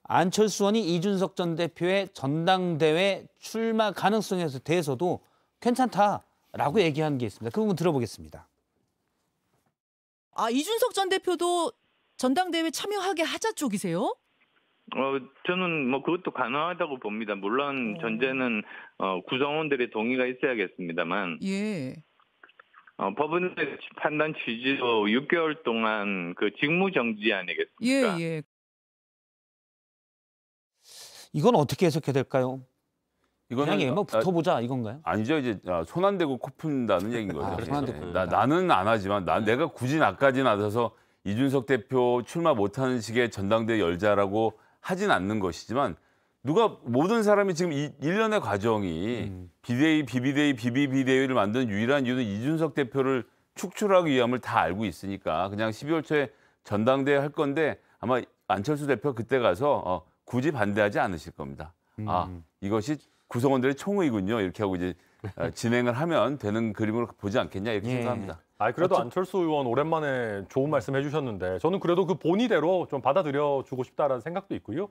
안철수 의원이 이준석 전 대표의 전당대회 출마 가능성에 대해서도 괜찮다라고 얘기한 게 있습니다. 그 부분 들어보겠습니다. 아 이준석 전 대표도 전당대회 참여하게 하자 쪽이세요? 어, 저는 뭐 그것도 가능하다고 봅니다. 물론 어. 전제는 어, 구성원들의 동의가 있어야겠습니다만. 예. 어, 법원의 판단 취지로 6개월 동안 그 직무 정지 아니겠습니까? 예, 예. 이건 어떻게 해석해야 될까요? 이거는 그냥 얘만 뭐 아, 붙어보자 이건가요? 아니죠 이제 아, 손안 대고 코 푼다는 얘기인 거죠. 아, 손안 대고. 나, 나는 안 하지만 나, 내가 굳이 나까지 나서서 이준석 대표 출마 못하는 식의 전당대 열자라고 하진 않는 것이지만 누가 모든 사람이 지금 이, 1년의 과정이 음. 비대위, 비비대위, 비비비대위를 만든 유일한 이유는 이준석 대표를 축출하기 위함을 다 알고 있으니까 그냥 12월 초에 전당대회 할 건데 아마 안철수 대표 그때 가서 어, 굳이 반대하지 않으실 겁니다. 음. 아 이것이 구성원들의 총의군요 이렇게 하고 이제 어, 진행을 하면 되는 그림으로 보지 않겠냐 이렇게 예. 생각합니다. 아 그래도 어쩌... 안철수 의원 오랜만에 좋은 네. 말씀 해주셨는데 저는 그래도 그 본의대로 좀 받아들여 주고 싶다라는 생각도 있고요.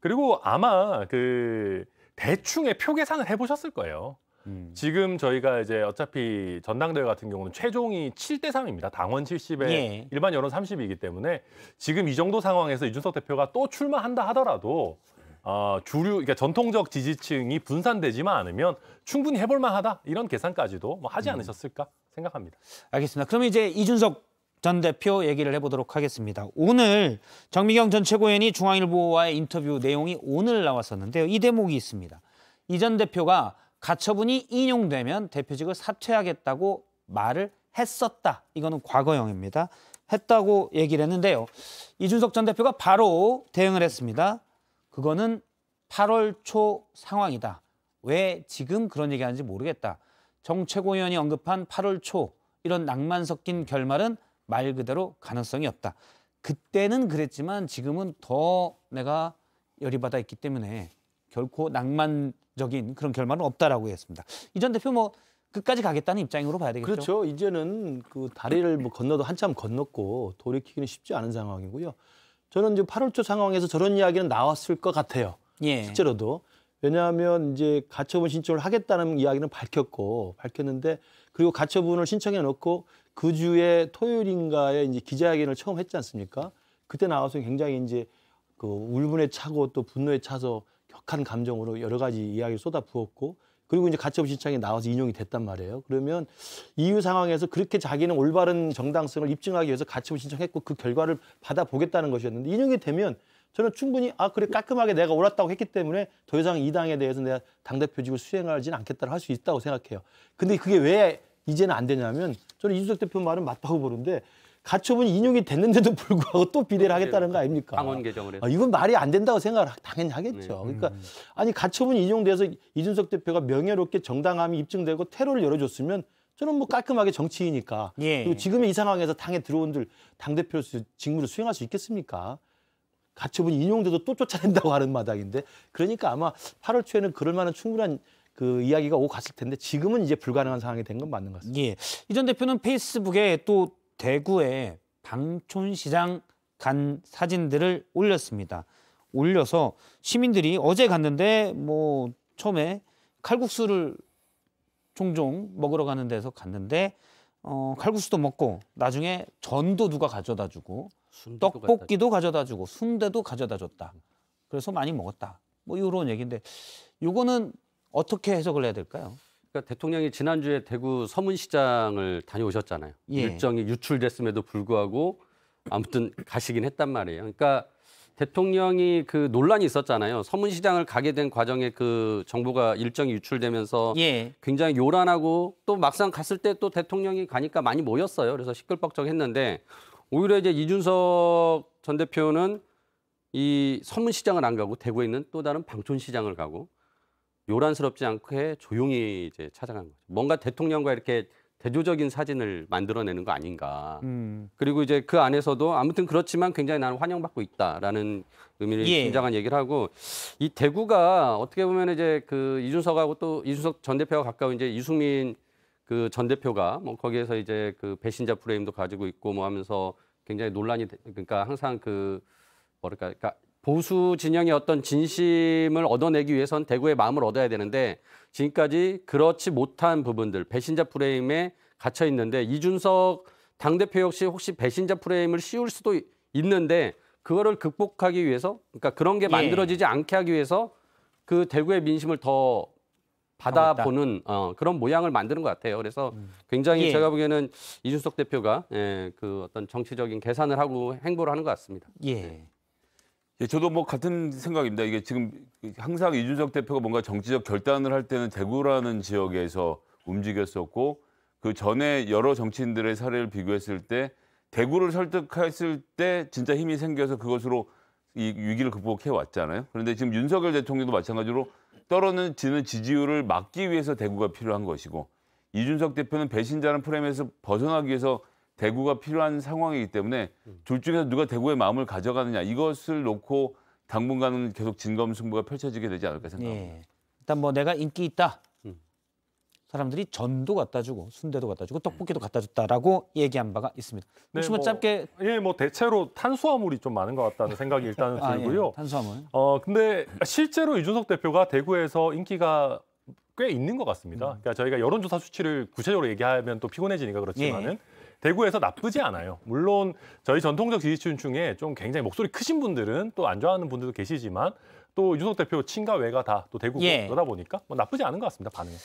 그리고 아마 그 대충의 표 계산을 해보셨을 거예요. 음. 지금 저희가 이제 어차피 전당대회 같은 경우는 최종이 7대 3입니다. 당원 70에 예. 일반 여론 30이기 때문에 지금 이 정도 상황에서 이준석 대표가 또 출마한다 하더라도 어, 주류 그러니까 전통적 지지층이 분산되지만 않으면 충분히 해볼 만하다 이런 계산까지도 뭐 하지 음. 않으셨을까 생각합니다. 알겠습니다. 그럼 이제 이준석 전 대표 얘기를 해보도록 하겠습니다. 오늘 정미경 전 최고위원이 중앙일보와의 인터뷰 내용이 오늘 나왔었는데요. 이 대목이 있습니다. 이 전 대표가 가처분이 인용되면 대표직을 사퇴하겠다고 말을 했었다. 이거는 과거형입니다. 했다고 얘기를 했는데요. 이준석 전 대표가 바로 대응을 했습니다. 그거는 8월 초 상황이다. 왜 지금 그런 얘기하는지 모르겠다. 정최고위원이 언급한 8월 초 이런 낭만 섞인 결말은 말 그대로 가능성이 없다. 그때는 그랬지만 지금은 더 내가 열이 받아 있기 때문에 결코 낭만적인 그런 결말은 없다라고 했습니다. 이전 대표 뭐 끝까지 가겠다는 입장으로 봐야 되겠죠. 그렇죠. 이제는 그 다리를 뭐 건너도 한참 건넜고 돌이키기는 쉽지 않은 상황이고요. 저는 이제 8월 초 상황에서 저런 이야기는 나왔을 것 같아요. 예. 실제로도 왜냐하면 이제 가처분 신청을 하겠다는 이야기는 밝혔고 밝혔는데 그리고 가처분을 신청해 놓고 그 주에 토요일인가에 이제 기자회견을 처음 했지 않습니까? 그때 나와서 굉장히 이제 그 울분에 차고 또 분노에 차서 격한 감정으로 여러 가지 이야기를 쏟아부었고 그리고 이제 가처분 신청이 나와서 인용이 됐단 말이에요. 그러면 이유 상황에서 그렇게 자기는 올바른 정당성을 입증하기 위해서 가처분 신청했고 그 결과를 받아보겠다는 것이었는데 인용이 되면 저는 충분히 아 그래 깔끔하게 내가 옳았다고 했기 때문에 더 이상 이 당에 대해서 내가 당 대표직을 수행하지는 않겠다고 할 수 있다고 생각해요. 근데 그게 왜 이제는 안 되냐면 저는 이준석 대표 말은 맞다고 보는데 가처분 인용이 됐는데도 불구하고 또 비대를 하겠다는 거 아닙니까? 강원 개정을 해서. 아, 이건 말이 안 된다고 생각을 당연히 하겠죠. 네. 그러니까 음. 아니 가처분 인용돼서 이준석 대표가 명예롭게 정당함이 입증되고 테러를 열어줬으면 저는 뭐 깔끔하게 정치이니까 예. 그리고 지금의 이 상황에서 당에 들어온들 당 대표로서 직무를 수행할 수 있겠습니까? 가처분 인용돼도 또 쫓아낸다고 하는 마당인데 그러니까 아마 8월 초에는 그럴 만한 충분한 그 이야기가 오 갔을 텐데 지금은 이제 불가능한 상황이 된 건 맞는 것 같습니다. 예. 이전 대표는 페이스북에 또 대구의 방촌시장 간 사진들을 올렸습니다. 올려서 시민들이 어제 갔는데 뭐 처음에 칼국수를 종종 먹으러 가는 데서 갔는데 어, 칼국수도 먹고 나중에 전도 누가 가져다 주고 떡볶이도 가져다 주고 순대도 가져다 줬다. 그래서 많이 먹었다. 뭐 이런 얘기인데 요거는 어떻게 해석을 해야 될까요? 그러니까 대통령이 지난주에 대구 서문시장을 다녀오셨잖아요. 예. 일정이 유출됐음에도 불구하고 아무튼 가시긴 했단 말이에요. 그러니까 대통령이 그 논란이 있었잖아요. 서문시장을 가게 된 과정에 그 정보가 일정이 유출되면서 예. 굉장히 요란하고 또 막상 갔을 때또 대통령이 가니까 많이 모였어요. 그래서 시끌벅적했는데 오히려 이제 이준석 전 대표는 이 서문시장을 안 가고 대구에 있는 또 다른 방촌시장을 가고 요란스럽지 않게 조용히 이제 찾아간 거죠. 뭔가 대통령과 이렇게 대조적인 사진을 만들어내는 거 아닌가. 음. 그리고 이제 그 안에서도 아무튼 그렇지만 굉장히 나는 환영받고 있다라는 의미를 예. 굉장한 얘기를 하고 이 대구가 어떻게 보면 이제 그 이준석하고 또 이준석 전 대표와 가까운 이제 이승민 그 전 대표가 뭐 거기에서 이제 그 배신자 프레임도 가지고 있고 뭐 하면서 굉장히 논란이 그러니까 항상 그 뭐랄까 그러니까 보수 진영의 어떤 진심을 얻어내기 위해선 대구의 마음을 얻어야 되는데 지금까지 그렇지 못한 부분들 배신자 프레임에 갇혀 있는데 이준석 당대표 역시 혹시 배신자 프레임을 씌울 수도 있는데 그거를 극복하기 위해서 그러니까 그런 게 예. 만들어지지 않게 하기 위해서 그 대구의 민심을 더 받아보는 어, 그런 모양을 만드는 것 같아요. 그래서 음. 굉장히 예. 제가 보기에는 이준석 대표가 예, 그 어떤 정치적인 계산을 하고 행보를 하는 것 같습니다. 예. 네. 예, 저도 뭐 같은 생각입니다. 이게 지금 항상 이준석 대표가 뭔가 정치적 결단을 할 때는 대구라는 지역에서 움직였었고 그 전에 여러 정치인들의 사례를 비교했을 때 대구를 설득했을 때 진짜 힘이 생겨서 그것으로 이 위기를 극복해 왔잖아요. 그런데 지금 윤석열 대통령도 마찬가지로 떨어지는 지지율을 막기 위해서 대구가 필요한 것이고 이준석 대표는 배신자는 프레임에서 벗어나기 위해서 대구가 필요한 상황이기 때문에 음. 둘 중에서 누가 대구의 마음을 가져가느냐 이것을 놓고 당분간은 계속 진검승부가 펼쳐지게 되지 않을까 생각합니다. 예. 일단 뭐 내가 인기 있다. 음. 사람들이 전도 갖다 주고 순대도 갖다 주고 떡볶이도 음. 갖다 줬다라고 얘기한 바가 있습니다. 네, 뭐, 뭐 짧게 예, 뭐 대체로 탄수화물이 좀 많은 것 같다는 생각이 일단은 들고요. 아, 예, 탄수화물. 어, 근데 실제로 이준석 대표가 대구에서 인기가 꽤 있는 것 같습니다. 음. 그러니까 저희가 여론조사 수치를 구체적으로 얘기하면 또 피곤해지니까 그렇지만은 예. 대구에서 나쁘지 않아요. 물론 저희 전통적 지지층 중에 좀 굉장히 목소리 크신 분들은 또 안 좋아하는 분들도 계시지만 또 유석 대표 친가 외가 다 또 대구고 예. 그러다 보니까 뭐 나쁘지 않은 것 같습니다 반응이.